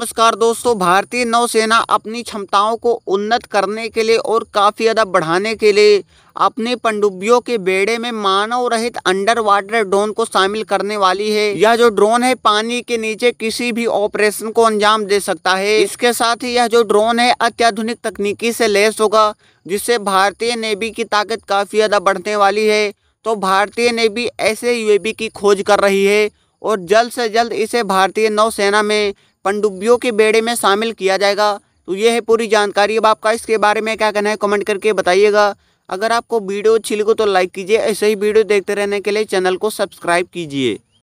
नमस्कार दोस्तों भारतीय नौसेना अपनी क्षमताओं को उन्नत करने के लिए और काफ़ी ज़्यादा बढ़ाने के लिए अपने पंडुबियों के बेड़े में मानव रहित अंडर वाटर ड्रोन को शामिल करने वाली है यह जो ड्रोन है पानी के नीचे किसी भी ऑपरेशन को अंजाम दे सकता है इसके साथ ही यह जो ड्रोन है अत्याधुनिक तकनीकी से लैस होगा जिससे भारतीय नेवी की ताकत काफ़ी ज़्यादा बढ़ने वाली है तो भारतीय नेवी ऐसे यूएवी की खोज कर रही है और जल्द से जल्द इसे भारतीय नौसेना में पनडुब्बियों के बेड़े में शामिल किया जाएगा तो ये है पूरी जानकारी अब आपका इसके बारे में क्या कहना है कमेंट करके बताइएगा अगर आपको वीडियो अच्छी लगे तो लाइक कीजिए ऐसे ही वीडियो देखते रहने के लिए चैनल को सब्सक्राइब कीजिए